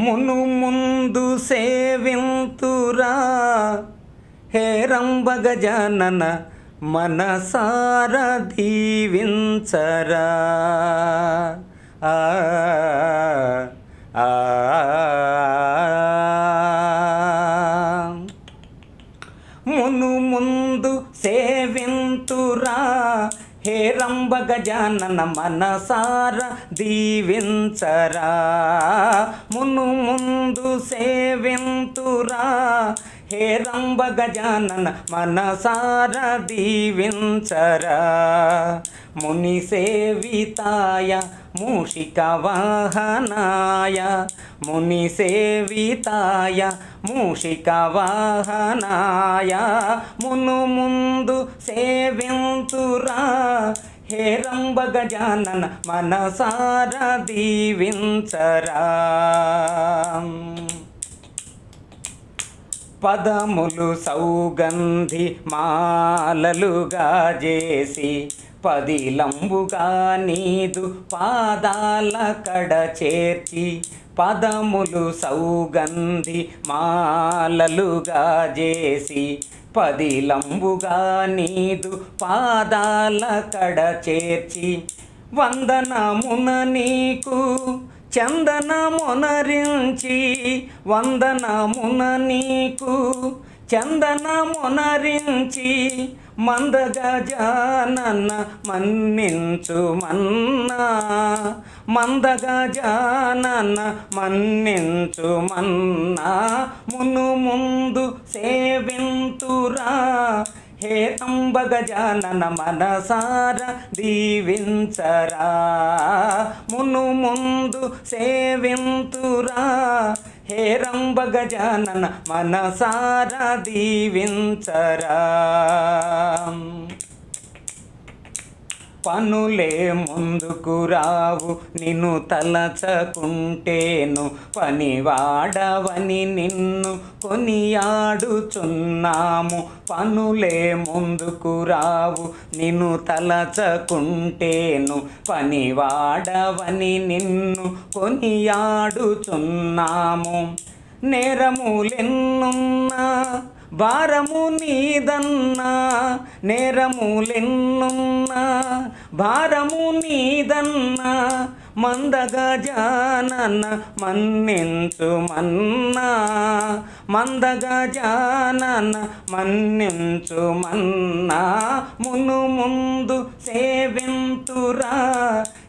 మును ముందు సేవింతురా హే రంభగజానన మనసార దీవించరా ఆ మును ముందు సేవింతురా ಹೇ ರಂಬ ಗಜಾನನ ಮನಸಾರ ದೀವಿಂಚರ ಮುನು ಮುಂದು ಸೇವಿಂತುರ ಹೇ ರಂಬ ಗಜಾನನ ಮನಸಾರ ದೀವಿಂಚರ ಮುನಿ ಸೇವಿತಾಯ ಮೂಷಿಕ ವಾಹನಾಯ ಮುನಿ ಸೇವಿತಾಯ ಮೂಷಿಕ ವಾಹನಾಯ ಮುನು ಮುಂದು సేవింతురా హే రంబ గజానన మనసార దీవించరా పదములు సౌగంధి మాలలుగా చేసి పదిలంబుగా నీదు పాదాల కడ చేర్చి పదములు సౌగంధి మాలలుగా చేసి పదిలంబుగా నీదు పాదాల కడ చేర్చి వందనమున నీకు చందనమునరించి వందనమున నీకు చందనమునరించి మందగజానన్న మన్నించు మన్నా మందగజానన్న మన్నించు మన్నా మును ముందు సేవింతురా హే అంబగజానన మనసార దీవించరా మును ముందు సేవింతురా హేరంబ గజానన మనసారా దీవించరా పనులే ముందుకు రావు నిన్ను తలచకుంటేను పనివాడవని నిన్ను కొనియాడుచున్నాము పనులే ముందుకు రావు నిన్ను తలచకుంటేను పనివాడవని నిన్ను కొనియాడుచున్నాము నేరములెన్నున్నా భారము నీదన్నా నేరములెన్నున్నా భారము నీదన్న మందగా జానన్న మన్నించు మన్నా మందగా జానన్న మన్నించు మన్నా మును ముందు సేవింతురా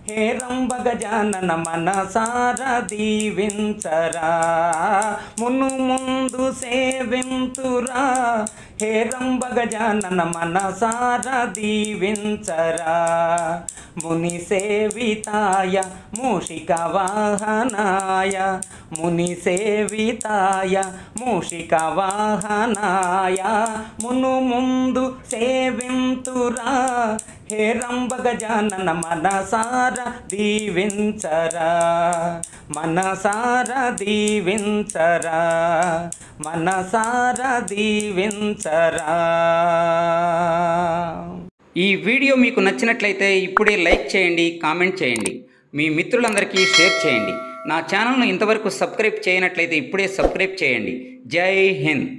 హే హేరంబగజానన మనసార దీవించరా మును ముందు సేవింతురా హే రంబగజానన మనసార దీవించరా ముని సేవితాయ మూషిక వాహనాయ ముని సేవితాయ మూషిక వాహనాయ మును ముందు సేవింతురా హే రంబ గజానన మనసార దీవించరా మనసార దీవించరా మనసార దీవించరా ఈ వీడియో మీకు నచ్చినట్లయితే ఇప్పుడే లైక్ చేయండి కామెంట్ చేయండి మీ మిత్రులందరికీ షేర్ చేయండి నా ఛానల్ను ఇంతవరకు సబ్స్క్రైబ్ చేయనట్లయితే ఇప్పుడే సబ్స్క్రైబ్ చేయండి జై హింద్